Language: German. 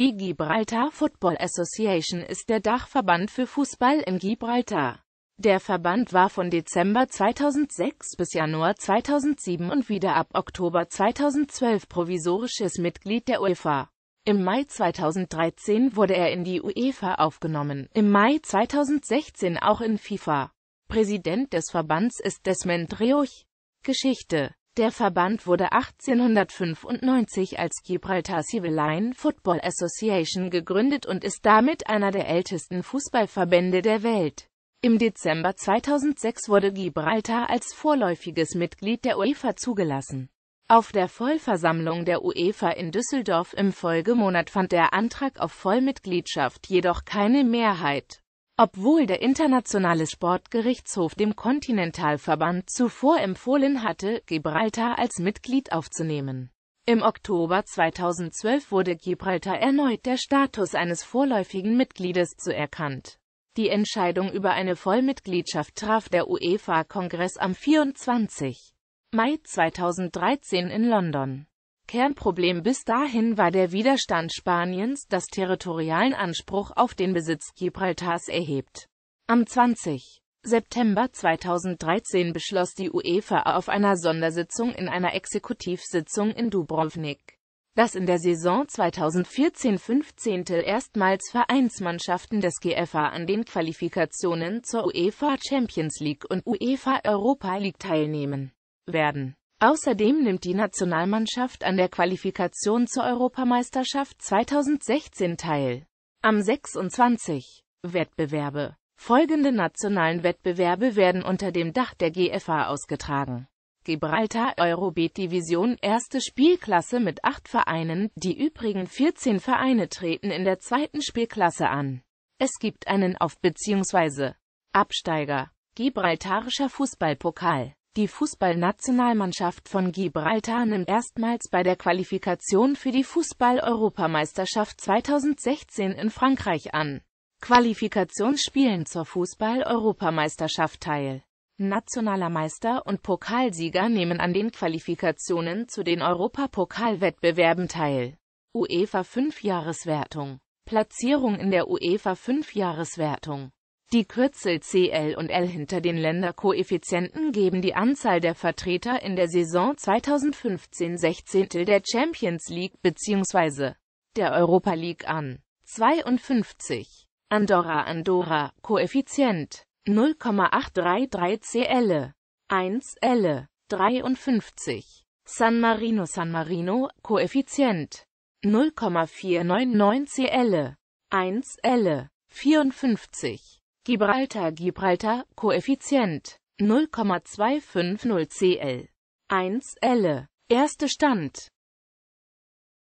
Die Gibraltar Football Association ist der Dachverband für Fußball in Gibraltar. Der Verband war von Dezember 2006 bis Januar 2007 und wieder ab Oktober 2012 provisorisches Mitglied der UEFA. Im Mai 2013 wurde er in die UEFA aufgenommen, im Mai 2016 auch in FIFA. Präsident des Verbands ist Desmond Reuch. Geschichte der Verband wurde 1895 als Gibraltar Civil Line Football Association gegründet und ist damit einer der ältesten Fußballverbände der Welt. Im Dezember 2006 wurde Gibraltar als vorläufiges Mitglied der UEFA zugelassen. Auf der Vollversammlung der UEFA in Düsseldorf im Folgemonat fand der Antrag auf Vollmitgliedschaft jedoch keine Mehrheit obwohl der Internationale Sportgerichtshof dem Kontinentalverband zuvor empfohlen hatte, Gibraltar als Mitglied aufzunehmen. Im Oktober 2012 wurde Gibraltar erneut der Status eines vorläufigen Mitgliedes zuerkannt. Die Entscheidung über eine Vollmitgliedschaft traf der UEFA-Kongress am 24. Mai 2013 in London. Kernproblem bis dahin war der Widerstand Spaniens, das territorialen Anspruch auf den Besitz Gibraltars erhebt. Am 20. September 2013 beschloss die UEFA auf einer Sondersitzung in einer Exekutivsitzung in Dubrovnik, dass in der Saison 2014-15 erstmals Vereinsmannschaften des GFA an den Qualifikationen zur UEFA Champions League und UEFA Europa League teilnehmen werden Außerdem nimmt die Nationalmannschaft an der Qualifikation zur Europameisterschaft 2016 teil. Am 26. Wettbewerbe. Folgende nationalen Wettbewerbe werden unter dem Dach der GFA ausgetragen. Gibraltar Eurobeat Division erste Spielklasse mit acht Vereinen, die übrigen 14 Vereine treten in der zweiten Spielklasse an. Es gibt einen Auf- bzw. Absteiger. Gibraltarischer Fußballpokal. Die Fußballnationalmannschaft von Gibraltar nimmt erstmals bei der Qualifikation für die Fußball-Europameisterschaft 2016 in Frankreich an Qualifikationsspielen zur Fußball-Europameisterschaft teil. Nationaler Meister und Pokalsieger nehmen an den Qualifikationen zu den Europapokalwettbewerben teil. UEFA 5-Jahreswertung Platzierung in der UEFA 5-Jahreswertung die Kürzel CL und L hinter den Länderkoeffizienten geben die Anzahl der Vertreter in der Saison 2015-16 der Champions League bzw. der Europa League an. 52. Andorra Andorra, Koeffizient 0,833 CL 1 L 53. San Marino San Marino, Koeffizient 0,499 CL 1 L 54. Gibraltar Gibraltar Koeffizient 0,250 Cl 1 L. Erste Stand